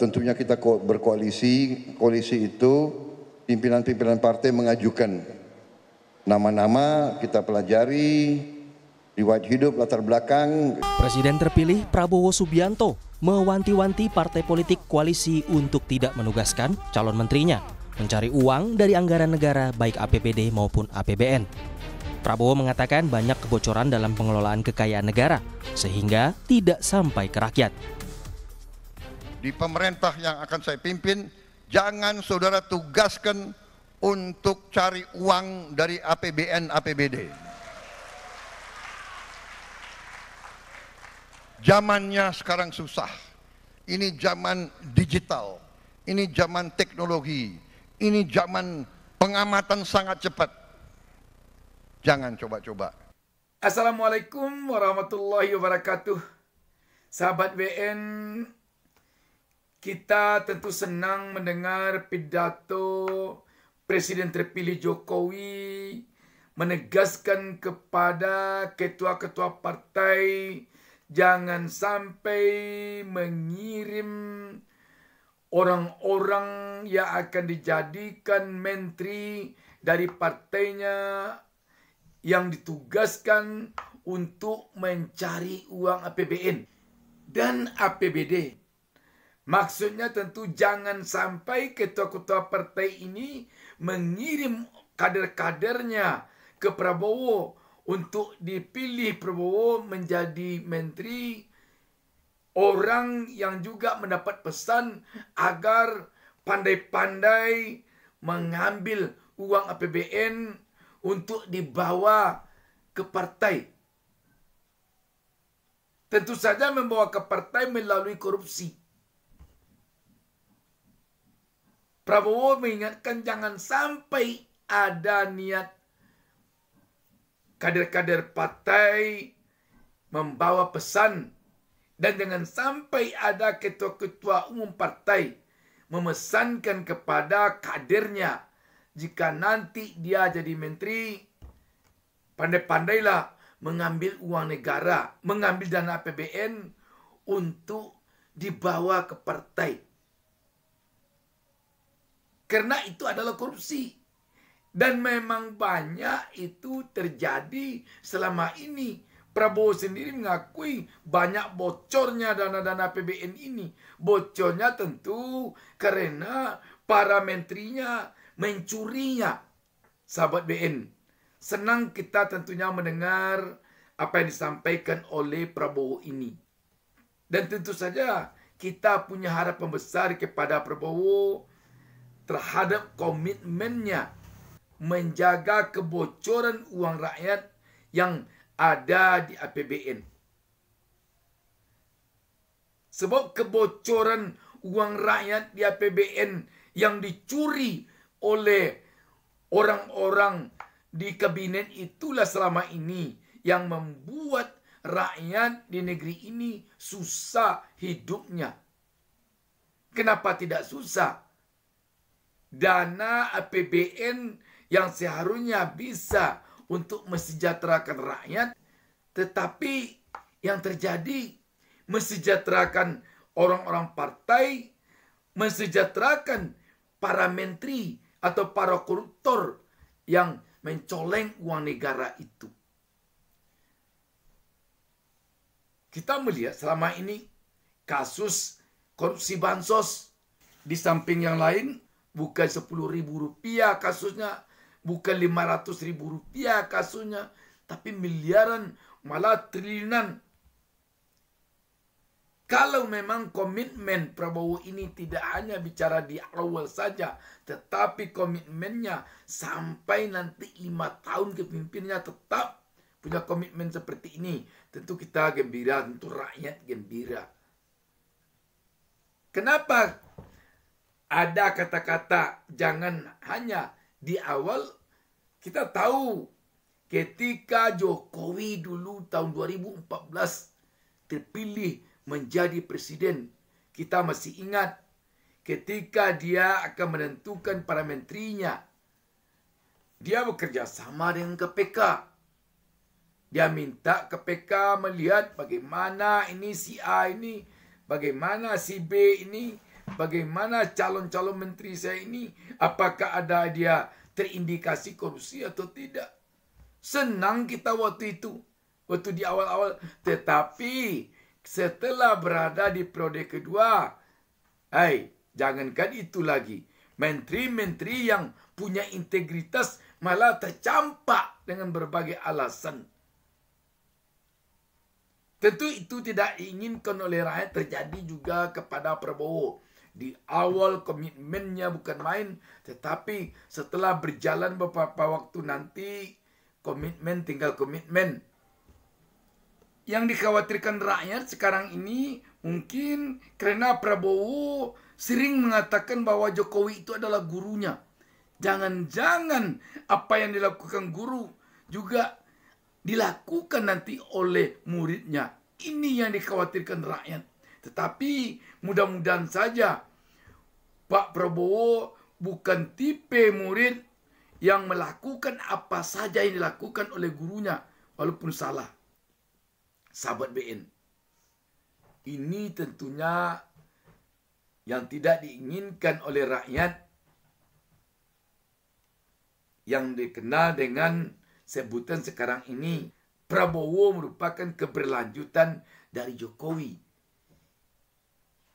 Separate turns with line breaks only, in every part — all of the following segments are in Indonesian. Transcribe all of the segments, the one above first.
tentunya kita berkoalisi, koalisi itu pimpinan-pimpinan partai mengajukan nama-nama kita pelajari, riwayat hidup, latar belakang. Presiden terpilih Prabowo Subianto mewanti-wanti partai politik koalisi untuk tidak menugaskan calon menterinya mencari uang dari anggaran negara baik APBD maupun APBN. Prabowo mengatakan banyak kebocoran dalam pengelolaan kekayaan negara sehingga tidak sampai ke rakyat di pemerintah yang akan saya pimpin, jangan saudara tugaskan untuk cari uang dari APBN APBD. Zamannya sekarang susah. Ini zaman digital, ini zaman teknologi, ini zaman pengamatan sangat cepat. Jangan coba-coba. Assalamualaikum warahmatullahi wabarakatuh. Sahabat BN kita tentu senang mendengar pidato Presiden terpilih Jokowi menegaskan kepada ketua-ketua partai jangan sampai mengirim orang-orang yang akan dijadikan menteri dari partainya yang ditugaskan untuk mencari uang APBN dan APBD. Maksudnya tentu jangan sampai ketua-ketua partai ini mengirim kader-kadernya ke Prabowo untuk dipilih Prabowo menjadi menteri orang yang juga mendapat pesan agar pandai-pandai mengambil uang APBN untuk dibawa ke partai. Tentu saja membawa ke partai melalui korupsi. Prabowo mengingatkan jangan sampai ada niat kader-kader partai membawa pesan dan jangan sampai ada ketua-ketua umum partai memesankan kepada kadernya jika nanti dia jadi menteri pandai-pandailah mengambil uang negara, mengambil dana APBN untuk dibawa ke partai karena itu adalah korupsi. Dan memang banyak itu terjadi selama ini. Prabowo sendiri mengakui banyak bocornya dana-dana APBN ini. Bocornya tentu karena para menterinya mencurinya. Sahabat BN, senang kita tentunya mendengar apa yang disampaikan oleh Prabowo ini. Dan tentu saja kita punya harapan besar kepada Prabowo terhadap komitmennya menjaga kebocoran uang rakyat yang ada di APBN. Sebab kebocoran uang rakyat di APBN yang dicuri oleh orang-orang di kabinet itulah selama ini yang membuat rakyat di negeri ini susah hidupnya. Kenapa tidak susah? dana APBN yang seharusnya bisa untuk mesejahterakan rakyat, tetapi yang terjadi mesejahterakan orang-orang partai, mesejahterakan para menteri atau para koruptor yang mencoleng uang negara itu. Kita melihat selama ini kasus korupsi bansos di samping yang lain bukan sepuluh ribu rupiah kasusnya, bukan lima ratus ribu rupiah kasusnya, tapi miliaran malah triliunan. Kalau memang komitmen Prabowo ini tidak hanya bicara di awal saja, tetapi komitmennya sampai nanti lima tahun kepimpinnya tetap punya komitmen seperti ini, tentu kita gembira, tentu rakyat gembira. Kenapa ada kata-kata jangan hanya di awal kita tahu ketika Jokowi dulu tahun 2014 terpilih menjadi presiden kita masih ingat ketika dia akan menentukan para menterinya dia bekerja sama dengan KPK dia minta KPK melihat bagaimana ini si A ini bagaimana si B ini bagaimana calon-calon menteri saya ini apakah ada dia terindikasi korupsi atau tidak. Senang kita waktu itu, waktu di awal-awal. Tetapi setelah berada di periode kedua, hai, jangankan itu lagi. Menteri-menteri yang punya integritas malah tercampak dengan berbagai alasan. Tentu itu tidak diinginkan oleh rakyat terjadi juga kepada Prabowo. Di awal komitmennya bukan main, tetapi setelah berjalan beberapa waktu nanti komitmen tinggal komitmen. Yang dikhawatirkan rakyat sekarang ini mungkin karena Prabowo sering mengatakan bahwa Jokowi itu adalah gurunya. Jangan-jangan apa yang dilakukan guru juga dilakukan nanti oleh muridnya. Ini yang dikhawatirkan rakyat. Tetapi mudah-mudahan saja Pak Prabowo bukan tipe murid yang melakukan apa saja yang dilakukan oleh gurunya walaupun salah. Sahabat BN. Ini tentunya yang tidak diinginkan oleh rakyat yang dikenal dengan sebutan sekarang ini Prabowo merupakan keberlanjutan dari Jokowi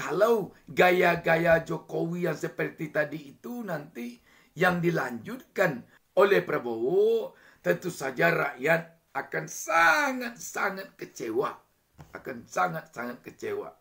kalau gaya-gaya Jokowi yang seperti tadi itu nanti yang dilanjutkan oleh Prabowo, tentu saja rakyat akan sangat-sangat kecewa. Akan sangat-sangat kecewa.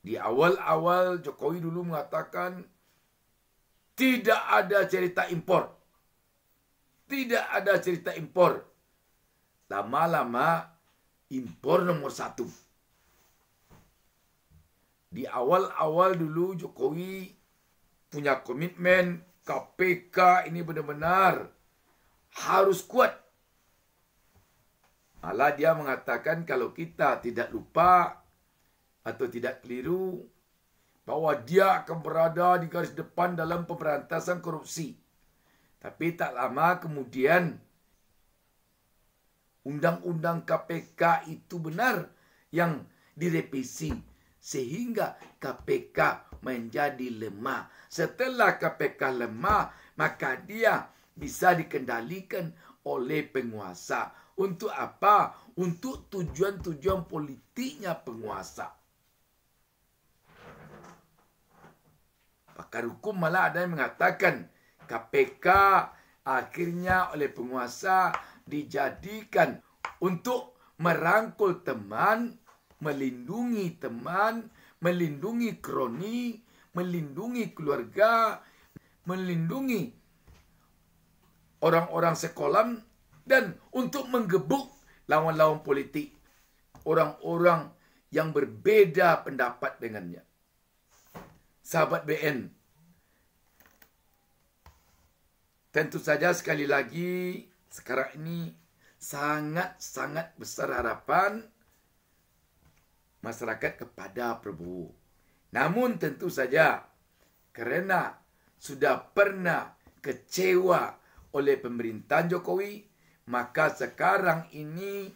Di awal-awal Jokowi dulu mengatakan tidak ada cerita impor. Tidak ada cerita impor. Lama-lama impor nomor satu di awal-awal dulu Jokowi punya komitmen KPK ini benar-benar harus kuat. Malah dia mengatakan kalau kita tidak lupa atau tidak keliru bahwa dia akan berada di garis depan dalam pemberantasan korupsi. Tapi tak lama kemudian undang-undang KPK itu benar yang direvisi sehingga KPK menjadi lemah. Setelah KPK lemah, maka dia bisa dikendalikan oleh penguasa. Untuk apa? Untuk tujuan-tujuan politiknya penguasa. Pakar hukum malah ada yang mengatakan KPK akhirnya oleh penguasa dijadikan untuk merangkul teman melindungi teman, melindungi kroni, melindungi keluarga, melindungi orang-orang sekolah dan untuk menggebuk lawan-lawan politik orang-orang yang berbeda pendapat dengannya. Sahabat BN. Tentu saja sekali lagi sekarang ini sangat-sangat besar harapan masyarakat kepada Prabu. Namun tentu saja kerana sudah pernah kecewa oleh pemerintahan Jokowi, maka sekarang ini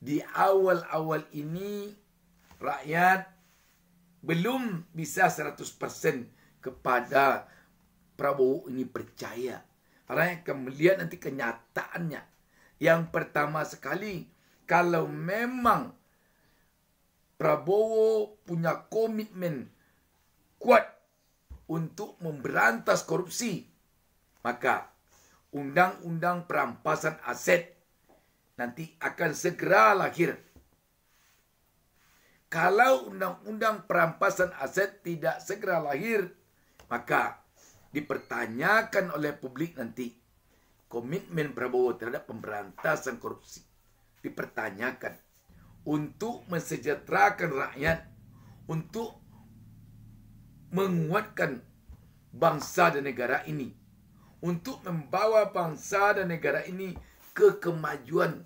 di awal-awal ini rakyat belum bisa 100% kepada Prabowo ini percaya. Rakyat akan melihat nanti kenyataannya. Yang pertama sekali, kalau memang Prabowo punya komitmen kuat untuk memberantas korupsi. Maka undang-undang perampasan aset nanti akan segera lahir. Kalau undang-undang perampasan aset tidak segera lahir, maka dipertanyakan oleh publik nanti komitmen Prabowo terhadap pemberantasan korupsi dipertanyakan untuk mensejahterakan rakyat, untuk menguatkan bangsa dan negara ini, untuk membawa bangsa dan negara ini ke kemajuan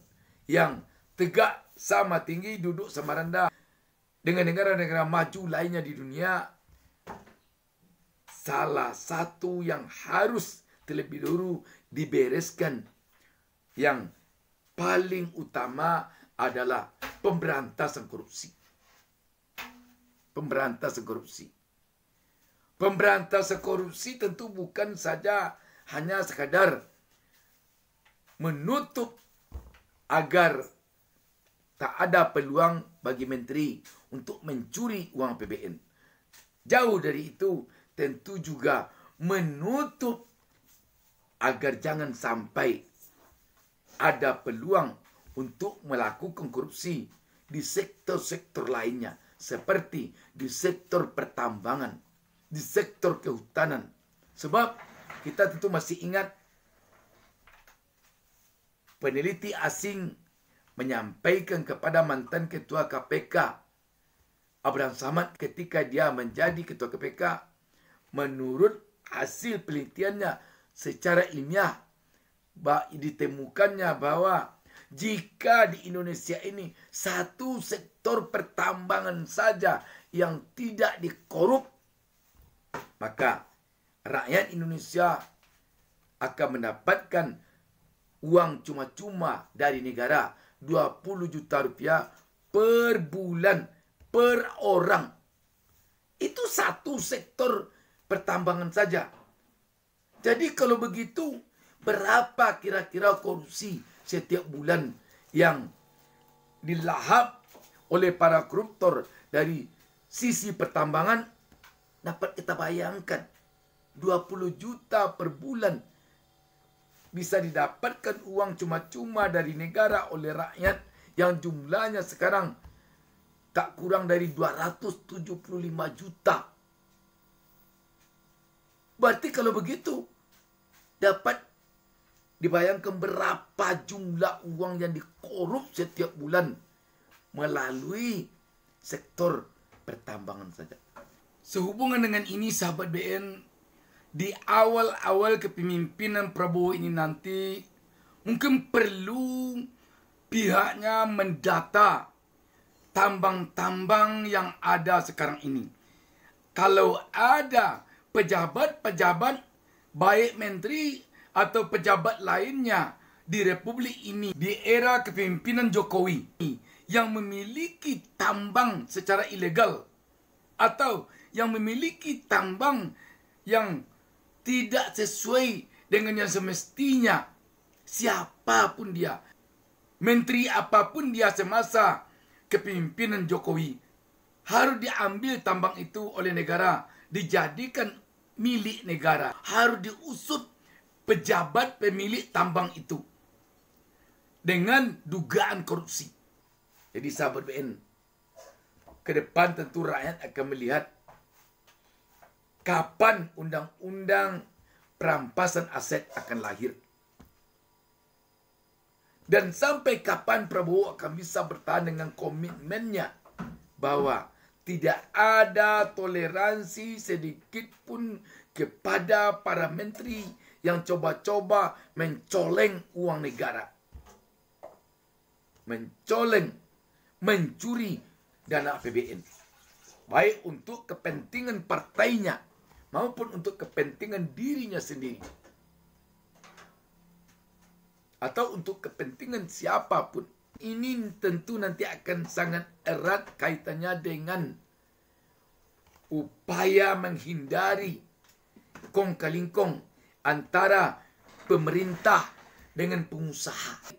yang tegak sama tinggi, duduk sama rendah dengan negara-negara maju lainnya di dunia. Salah satu yang harus terlebih dulu dibereskan yang paling utama adalah pemberantasan korupsi. Pemberantasan korupsi. Pemberantasan korupsi tentu bukan saja hanya sekadar menutup agar tak ada peluang bagi menteri untuk mencuri uang PBN. Jauh dari itu, tentu juga menutup agar jangan sampai ada peluang untuk melakukan korupsi di sektor-sektor lainnya seperti di sektor pertambangan, di sektor kehutanan. Sebab kita tentu masih ingat peneliti asing menyampaikan kepada mantan ketua KPK Abraham Samad ketika dia menjadi ketua KPK menurut hasil penelitiannya secara ilmiah ditemukannya bahwa jika di Indonesia ini satu sektor pertambangan saja yang tidak dikorup, maka rakyat Indonesia akan mendapatkan uang cuma-cuma dari negara 20 juta rupiah per bulan per orang. Itu satu sektor pertambangan saja. Jadi kalau begitu berapa kira-kira korupsi setiap bulan yang dilahap oleh para koruptor dari sisi pertambangan dapat kita bayangkan 20 juta per bulan bisa didapatkan uang cuma-cuma dari negara oleh rakyat yang jumlahnya sekarang tak kurang dari 275 juta. Berarti kalau begitu dapat Dibayangkan berapa jumlah uang yang dikorup setiap bulan melalui sektor pertambangan saja. Sehubungan dengan ini sahabat BN, di awal-awal kepemimpinan Prabowo ini nanti mungkin perlu pihaknya mendata tambang-tambang yang ada sekarang ini. Kalau ada pejabat-pejabat baik menteri atau pejabat lainnya di republik ini di era kepemimpinan Jokowi yang memiliki tambang secara ilegal atau yang memiliki tambang yang tidak sesuai dengan yang semestinya siapapun dia menteri apapun dia semasa kepemimpinan Jokowi harus diambil tambang itu oleh negara dijadikan milik negara harus diusut pejabat pemilik tambang itu dengan dugaan korupsi. Jadi sahabat BN, ke depan tentu rakyat akan melihat kapan undang-undang perampasan aset akan lahir. Dan sampai kapan Prabowo akan bisa bertahan dengan komitmennya bahwa tidak ada toleransi sedikit pun kepada para menteri yang coba-coba mencoleng uang negara. Mencoleng, mencuri dana APBN. Baik untuk kepentingan partainya maupun untuk kepentingan dirinya sendiri. Atau untuk kepentingan siapapun. Ini tentu nanti akan sangat erat kaitannya dengan upaya menghindari kong antara pemerintah dengan pengusaha.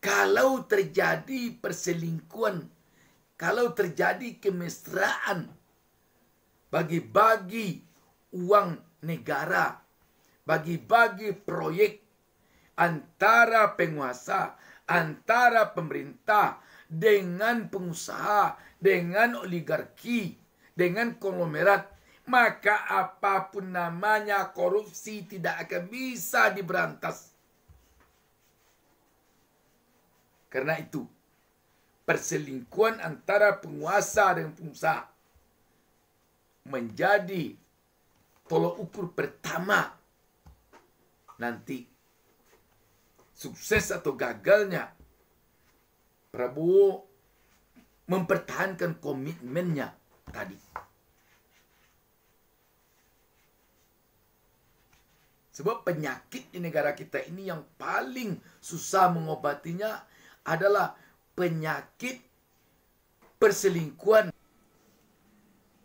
Kalau terjadi perselingkuhan, kalau terjadi kemesraan bagi-bagi uang negara, bagi-bagi proyek antara penguasa, antara pemerintah dengan pengusaha, dengan oligarki, dengan konglomerat maka apapun namanya korupsi tidak akan bisa diberantas. Karena itu, perselingkuhan antara penguasa dan pengusaha menjadi tolok ukur pertama nanti sukses atau gagalnya Prabowo mempertahankan komitmennya tadi. Sebab penyakit di negara kita ini yang paling susah mengobatinya adalah penyakit perselingkuhan,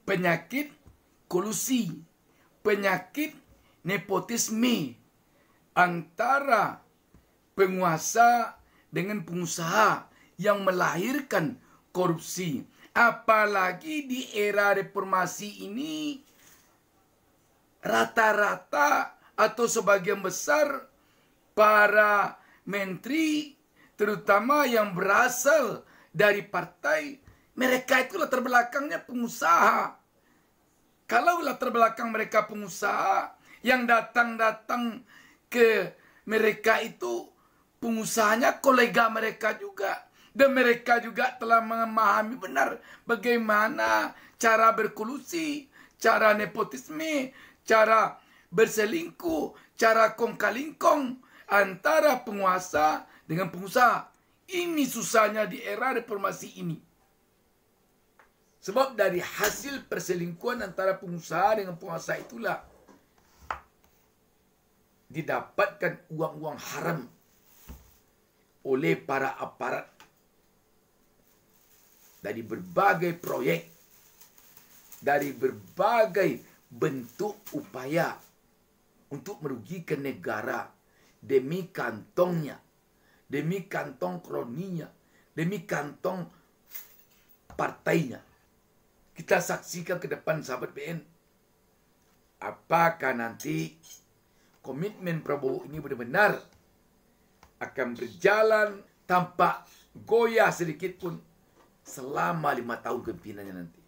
penyakit kolusi, penyakit nepotisme antara penguasa dengan pengusaha yang melahirkan korupsi. Apalagi di era reformasi ini rata-rata atau sebagian besar para menteri terutama yang berasal dari partai mereka itu latar belakangnya pengusaha kalau latar belakang mereka pengusaha yang datang-datang ke mereka itu pengusahanya kolega mereka juga dan mereka juga telah memahami benar bagaimana cara berkolusi, cara nepotisme, cara berselingkuh cara kongkalingkong antara penguasa dengan pengusaha. Ini susahnya di era reformasi ini. Sebab dari hasil perselingkuhan antara pengusaha dengan penguasa itulah didapatkan uang-uang haram oleh para aparat dari berbagai proyek dari berbagai bentuk upaya untuk merugikan negara demi kantongnya, demi kantong kroninya, demi kantong partainya. Kita saksikan ke depan sahabat BN. Apakah nanti komitmen Prabowo ini benar-benar akan berjalan tanpa goyah sedikit pun selama lima tahun kepimpinannya nanti.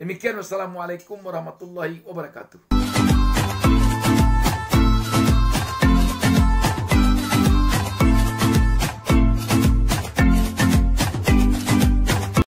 Demikian wassalamualaikum warahmatullahi wabarakatuh.